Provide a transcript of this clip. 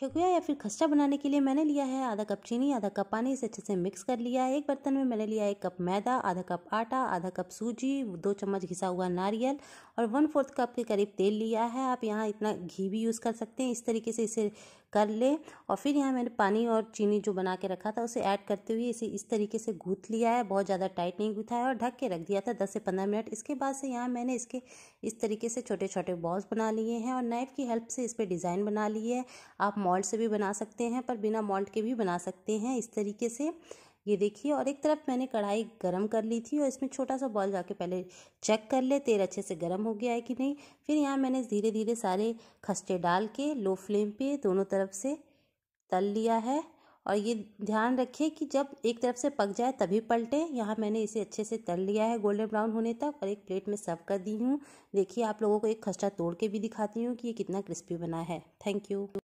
ठेकुआ या फिर खस्ता बनाने के लिए मैंने लिया है आधा कप चीनी आधा कप पानी इसे अच्छे से मिक्स कर लिया है एक बर्तन में मैंने लिया एक कप मैदा आधा कप आटा आधा कप सूजी दो चम्मच घिसा हुआ नारियल और वन फोर्थ कप के करीब तेल लिया है आप यहाँ इतना घी भी यूज़ कर सकते हैं इस तरीके से इसे कर लें और फिर यहाँ मैंने पानी और चीनी जो बना के रखा था उसे ऐड करते हुए इसे इस तरीके से गूँथ लिया है बहुत ज़्यादा टाइट नहीं गूँथा है और ढक के रख दिया था दस से पंद्रह मिनट इसके बाद से यहाँ मैंने इसके इस तरीके से छोटे छोटे बॉल्स बना लिए हैं और नाइफ़ की हेल्प से इस पर डिज़ाइन बना लिए आप मॉल्ट से भी बना सकते हैं पर बिना मॉल्ट के भी बना सकते हैं इस तरीके से ये देखिए और एक तरफ मैंने कढ़ाई गरम कर ली थी और इसमें छोटा सा बॉल जाके पहले चेक कर ले तेल अच्छे से गरम हो गया है कि नहीं फिर यहाँ मैंने धीरे धीरे सारे खस्ते डाल के लो फ्लेम पे दोनों तरफ से तल लिया है और ये ध्यान रखिए कि जब एक तरफ से पक जाए तभी पलटे यहाँ मैंने इसे अच्छे से तल लिया है गोल्डन ब्राउन होने तक और एक प्लेट में सर्व कर दी हूँ देखिए आप लोगों को एक खस्ता तोड़ के भी दिखाती हूँ कि ये कितना क्रिस्पी बना है थैंक यू